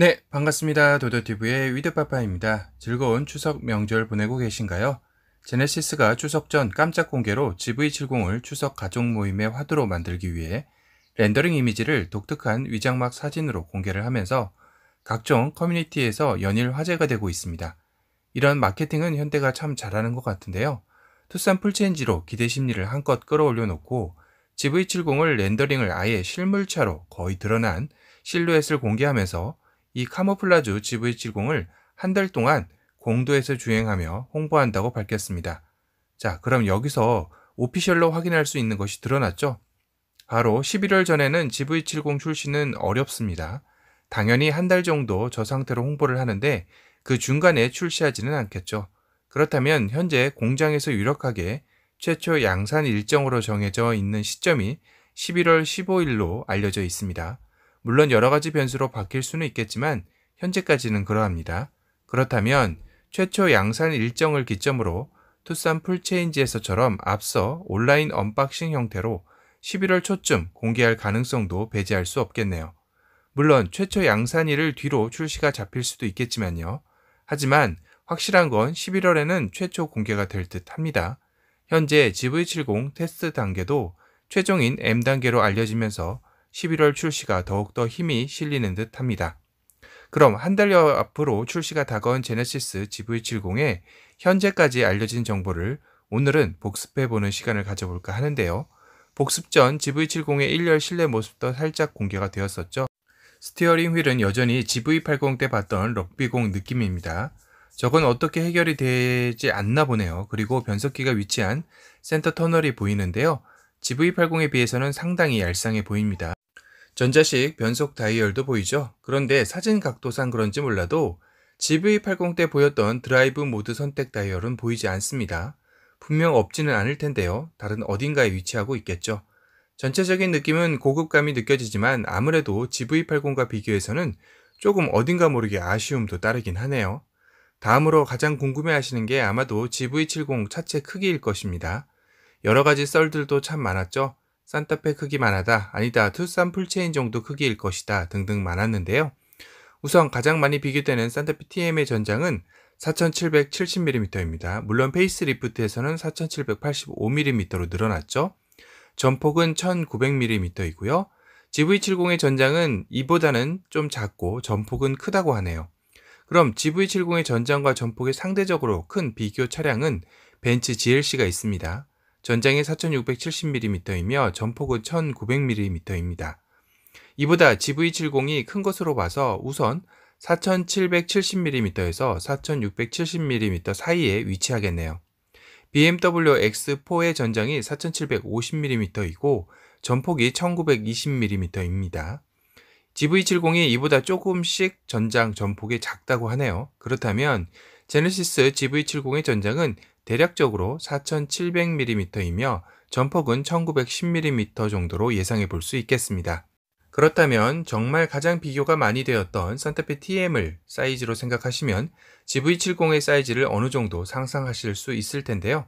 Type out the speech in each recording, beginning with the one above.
네, 반갑습니다. 도도TV의 위드파파입니다. 즐거운 추석 명절 보내고 계신가요? 제네시스가 추석 전 깜짝 공개로 GV70을 추석 가족 모임의 화두로 만들기 위해 렌더링 이미지를 독특한 위장막 사진으로 공개를 하면서 각종 커뮤니티에서 연일 화제가 되고 있습니다. 이런 마케팅은 현대가 참 잘하는 것 같은데요. 투싼 풀체인지로 기대 심리를 한껏 끌어올려 놓고 GV70을 렌더링을 아예 실물차로 거의 드러난 실루엣을 공개하면서 이 카모플라주 GV70을 한 달 동안 공도에서 주행하며 홍보한다고 밝혔습니다. 자, 그럼 여기서 오피셜로 확인할 수 있는 것이 드러났죠? 바로 11월 전에는 GV70 출시는 어렵습니다. 당연히 한 달 정도 저 상태로 홍보를 하는데 그 중간에 출시하지는 않겠죠. 그렇다면 현재 공장에서 유력하게 최초 양산 일정으로 정해져 있는 시점이 11월 15일로 알려져 있습니다. 물론 여러 가지 변수로 바뀔 수는 있겠지만 현재까지는 그러합니다. 그렇다면 최초 양산 일정을 기점으로 투싼 풀체인지에서처럼 앞서 온라인 언박싱 형태로 11월 초쯤 공개할 가능성도 배제할 수 없겠네요. 물론 최초 양산일을 뒤로 출시가 잡힐 수도 있겠지만요. 하지만 확실한 건 11월에는 최초 공개가 될 듯 합니다. 현재 GV70 테스트 단계도 최종인 M 단계로 알려지면서 11월 출시가 더욱더 힘이 실리는 듯 합니다. 그럼 한 달여 앞으로 출시가 다가온 제네시스 g v 7 0에 현재까지 알려진 정보를 오늘은 복습해보는 시간을 가져볼까 하는데요. 복습 전 GV70의 1열 실내 모습도 살짝 공개가 되었었죠. 스티어링 휠은 여전히 GV80 때 봤던 럭비공 느낌입니다. 저건 어떻게 해결이 되지 않나 보네요. 그리고 변속기가 위치한 센터 터널이 보이는데요. GV80에 비해서는 상당히 얄쌍해 보입니다. 전자식 변속 다이얼도 보이죠? 그런데 사진 각도상 그런지 몰라도 GV80 때 보였던 드라이브 모드 선택 다이얼은 보이지 않습니다. 분명 없지는 않을 텐데요. 다른 어딘가에 위치하고 있겠죠. 전체적인 느낌은 고급감이 느껴지지만 아무래도 GV80과 비교해서는 조금 어딘가 모르게 아쉬움도 따르긴 하네요. 다음으로 가장 궁금해 하시는 게 아마도 GV70 차체 크기일 것입니다. 여러 가지 썰들도 참 많았죠. 산타페 크기만 하다, 아니다, 투싼 풀체인 정도 크기일 것이다 등등 많았는데요. 우선 가장 많이 비교되는 산타페 TM의 전장은 4770mm입니다. 물론 페이스리프트에서는 4785mm로 늘어났죠. 전폭은 1900mm이고요. GV70의 전장은 이보다는 좀 작고 전폭은 크다고 하네요. 그럼 GV70의 전장과 전폭이 상대적으로 큰 비교 차량은 벤츠 GLC가 있습니다. 전장이 4670mm이며 전폭은 1900mm입니다. 이보다 GV70이 큰 것으로 봐서 우선 4770mm에서 4670mm 사이에 위치하겠네요. BMW X4의 전장이 4750mm이고 전폭이 1920mm입니다. GV70이 이보다 조금씩 전장 전폭이 작다고 하네요. 그렇다면 제네시스 GV70의 전장은 대략적으로 4,700mm이며 전폭은 1,910mm 정도로 예상해 볼 수 있겠습니다. 그렇다면 정말 가장 비교가 많이 되었던 산타페 TM을 사이즈로 생각하시면 GV70의 사이즈를 어느 정도 상상하실 수 있을 텐데요.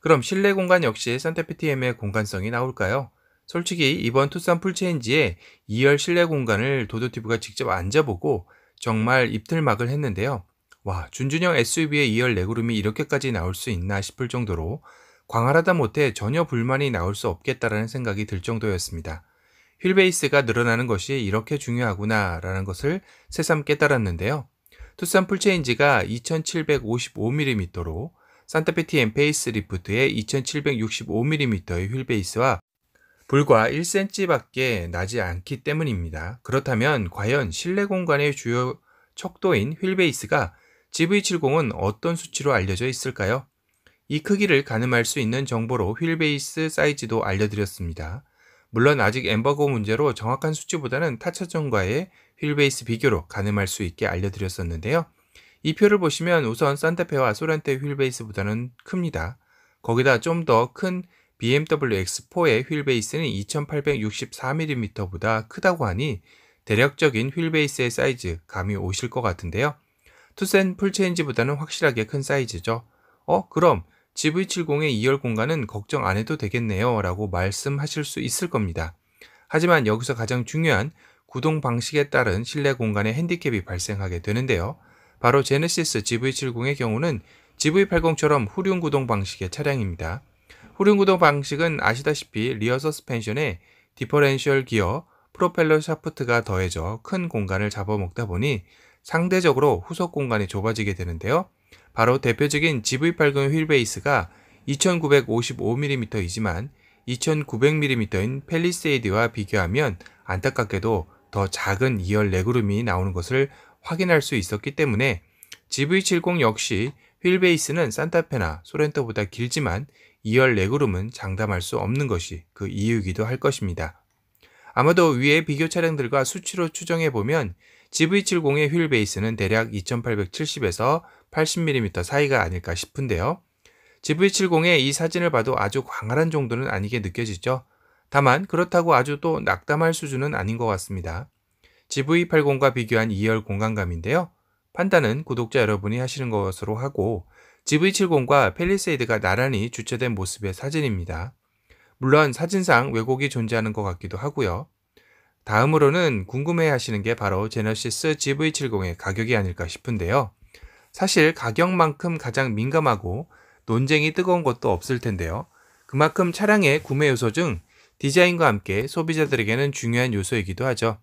그럼 실내 공간 역시 산타페 TM의 공간성이 나올까요? 솔직히 이번 투싼 풀체인지에 2열 실내 공간을 도도티브가 직접 앉아보고 정말 입틀막을 했는데요. 와, 준준형 SUV의 2열 내구름이 이렇게까지 나올 수 있나 싶을 정도로 광활하다 못해 전혀 불만이 나올 수 없겠다라는 생각이 들 정도였습니다. 휠베이스가 늘어나는 것이 이렇게 중요하구나라는 것을 새삼 깨달았는데요. 투싼 풀체인지가 2755mm로 산타페티 엠페이스 리프트의 2765mm의 휠베이스와 불과 1cm밖에 나지 않기 때문입니다. 그렇다면 과연 실내 공간의 주요 척도인 휠베이스가 GV70은 어떤 수치로 알려져 있을까요? 이 크기를 가늠할 수 있는 정보로 휠베이스 사이즈도 알려드렸습니다. 물론 아직 엠버거 문제로 정확한 수치보다는 타차전과의 휠베이스 비교로 가늠할 수 있게 알려드렸었는데요. 이 표를 보시면 우선 산타페와 소렌테 휠베이스보다는 큽니다. 거기다 좀 더 큰 BMW X4의 휠베이스는 2864mm보다 크다고 하니 대략적인 휠베이스의 사이즈 감이 오실 것 같은데요. 투센 풀체인지보다는 확실하게 큰 사이즈죠. 어, 그럼 GV70의 2열 공간은 걱정 안 해도 되겠네요. 라고 말씀하실 수 있을 겁니다. 하지만 여기서 가장 중요한 구동 방식에 따른 실내 공간의 핸디캡이 발생하게 되는데요. 바로 제네시스 GV70의 경우는 GV80처럼 후륜 구동 방식의 차량입니다. 후륜 구동 방식은 아시다시피 리어 서스펜션에 디퍼렌셜 기어, 프로펠러 샤프트가 더해져 큰 공간을 잡아먹다 보니 상대적으로 후속 공간이 좁아지게 되는데요. 바로 대표적인 GV80 휠베이스가 2955mm이지만 2900mm인 펠리세이드와 비교하면 안타깝게도 더 작은 2열 레그룸이 나오는 것을 확인할 수 있었기 때문에 GV70 역시 휠베이스는 산타페나 소렌토보다 길지만 2열 레그룸은 장담할 수 없는 것이 그 이유이기도 할 것입니다. 아마도 위의 비교 차량들과 수치로 추정해 보면 GV70의 휠 베이스는 대략 2870에서 80mm 사이가 아닐까 싶은데요. GV70의 이 사진을 봐도 아주 광활한 정도는 아니게 느껴지죠. 다만 그렇다고 아주 또 낙담할 수준은 아닌 것 같습니다. GV80과 비교한 2열 공간감인데요. 판단은 구독자 여러분이 하시는 것으로 하고 GV70과 펠리세이드가 나란히 주체된 모습의 사진입니다. 물론 사진상 왜곡이 존재하는 것 같기도 하고요. 다음으로는 궁금해 하시는 게 바로 제너시스 GV70의 가격이 아닐까 싶은데요. 사실 가격만큼 가장 민감하고 논쟁이 뜨거운 것도 없을 텐데요. 그만큼 차량의 구매 요소 중 디자인과 함께 소비자들에게는 중요한 요소이기도 하죠.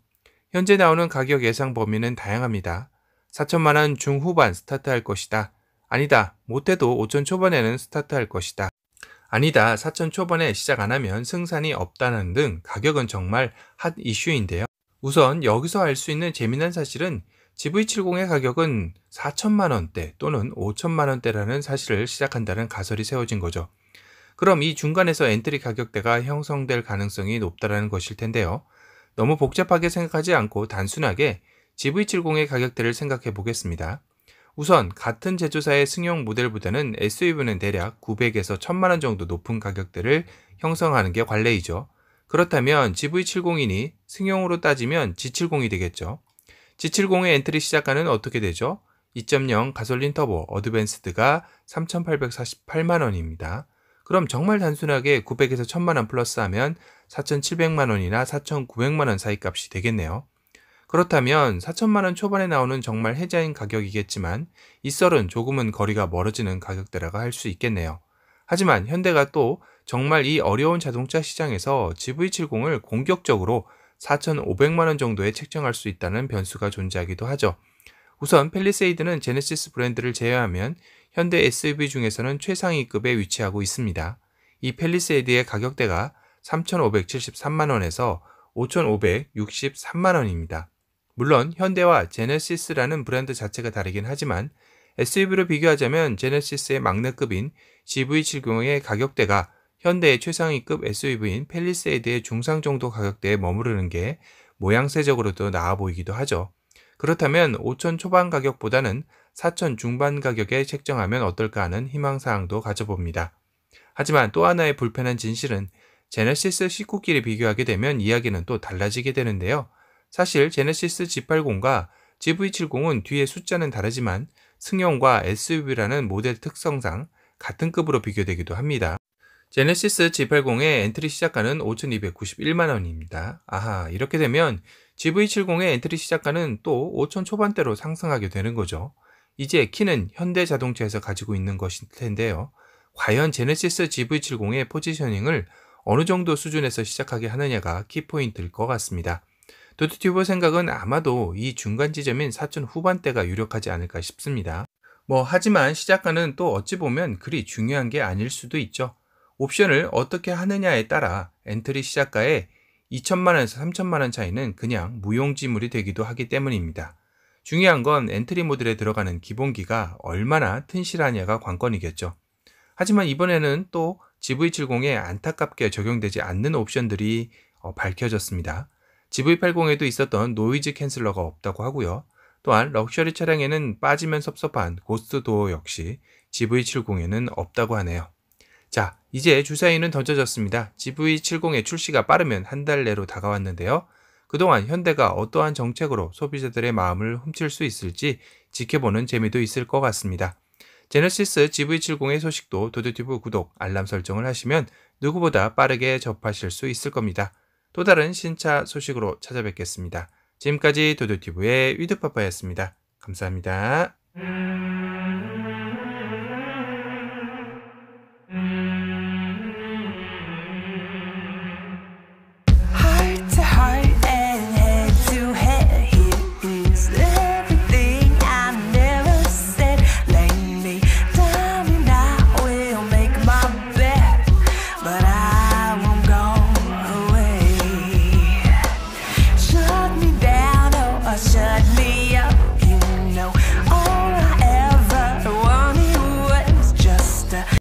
현재 나오는 가격 예상 범위는 다양합니다. 4천만원 중후반 스타트할 것이다. 아니다. 못해도 5천 초반에는 스타트할 것이다. 아니다 4천 초반에 시작 안 하면 승산이 없다는 등 가격은 정말 핫 이슈인데요. 우선 여기서 알 수 있는 재미난 사실은 GV70의 가격은 4천만 원대 또는 5천만 원대라는 사실을 시작한다는 가설이 세워진 거죠. 그럼 이 중간에서 엔트리 가격대가 형성될 가능성이 높다라는 것일 텐데요. 너무 복잡하게 생각하지 않고 단순하게 GV70의 가격대를 생각해 보겠습니다. 우선 같은 제조사의 승용 모델보다는 SUV는 대략 900에서 1000만 원 정도 높은 가격대를 형성하는 게 관례이죠. 그렇다면 GV70이니 승용으로 따지면 G70이 되겠죠. G70의 엔트리 시작가는 어떻게 되죠? 2.0 가솔린 터보 어드밴스드가 3,848만 원입니다. 그럼 정말 단순하게 900에서 1000만 원 플러스하면 4,700만 원이나 4,900만 원 사이 값이 되겠네요. 그렇다면 4천만 원 초반에 나오는 정말 혜자인 가격이겠지만 이 썰은 조금은 거리가 멀어지는 가격대라고 할 수 있겠네요. 하지만 현대가 또 정말 이 어려운 자동차 시장에서 GV70을 공격적으로 4,500만 원 정도에 책정할 수 있다는 변수가 존재하기도 하죠. 우선 펠리세이드는 제네시스 브랜드를 제외하면 현대 SUV 중에서는 최상위급에 위치하고 있습니다. 이 펠리세이드의 가격대가 3,573만 원에서 5,563만 원입니다. 물론 현대와 제네시스라는 브랜드 자체가 다르긴 하지만 SUV로 비교하자면 제네시스의 막내급인 GV70의 가격대가 현대의 최상위급 SUV인 펠리세이드의 중상 정도 가격대에 머무르는 게 모양새적으로도 나아 보이기도 하죠. 그렇다면 5천 초반 가격보다는 4천 중반 가격에 책정하면 어떨까 하는 희망사항도 가져봅니다. 하지만 또 하나의 불편한 진실은 제네시스 19끼리 비교하게 되면 이야기는 또 달라지게 되는데요. 사실 제네시스 G80과 GV70은 뒤에 숫자는 다르지만 승용과 SUV라는 모델 특성상 같은 급으로 비교되기도 합니다. 제네시스 G80의 엔트리 시작가는 5,291만원입니다. 아하, 이렇게 되면 GV70의 엔트리 시작가는 또 5천 초반대로 상승하게 되는 거죠. 이제 키는 현대 자동차에서 가지고 있는 것일 텐데요. 과연 제네시스 GV70의 포지셔닝을 어느 정도 수준에서 시작하게 하느냐가 키포인트일 것 같습니다. 도트튜버 생각은 아마도 이 중간 지점인 4천 후반대가 유력하지 않을까 싶습니다. 뭐 하지만 시작가는 또 어찌 보면 그리 중요한 게 아닐 수도 있죠. 옵션을 어떻게 하느냐에 따라 엔트리 시작가의 2천만원에서 3천만원 차이는 그냥 무용지물이 되기도 하기 때문입니다. 중요한 건 엔트리 모델에 들어가는 기본기가 얼마나 튼실하냐가 관건이겠죠. 하지만 이번에는 또 GV70에 안타깝게 적용되지 않는 옵션들이 어, 밝혀졌습니다. GV80에도 있었던 노이즈 캔슬러가 없다고 하고요. 또한 럭셔리 차량에는 빠지면 섭섭한 고스트 도어 역시 GV70에는 없다고 하네요. 자, 이제 주사위는 던져졌습니다. GV70의 출시가 빠르면 한 달 내로 다가왔는데요. 그동안 현대가 어떠한 정책으로 소비자들의 마음을 훔칠 수 있을지 지켜보는 재미도 있을 것 같습니다. 제네시스 GV70의 소식도 도드튜브 구독, 알람 설정을 하시면 누구보다 빠르게 접하실 수 있을 겁니다. 또 다른 신차 소식으로 찾아뵙겠습니다. 지금까지 도도티브의 위드파파였습니다. 감사합니다.